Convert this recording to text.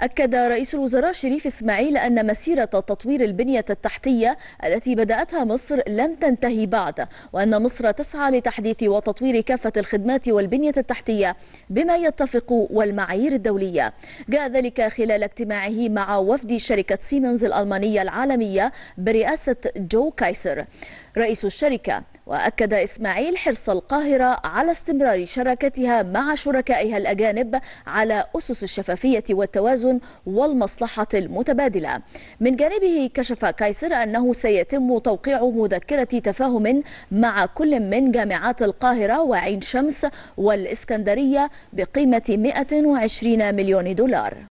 أكد رئيس الوزراء شريف إسماعيل أن مسيرة تطوير البنية التحتية التي بدأتها مصر لم تنتهي بعد وأن مصر تسعى لتحديث وتطوير كافة الخدمات والبنية التحتية بما يتفق والمعايير الدولية جاء ذلك خلال اجتماعه مع وفد شركة سيمنز الألمانية العالمية برئاسة جو كايسر رئيس الشركة وأكد إسماعيل حرص القاهرة على استمرار شراكتها مع شركائها الأجانب على أسس الشفافية والتوازن والمصلحة المتبادلة من جانبه كشف كايسر أنه سيتم توقيع مذكرة تفاهم مع كل من جامعات القاهرة وعين شمس والإسكندرية بقيمة 120 مليون دولار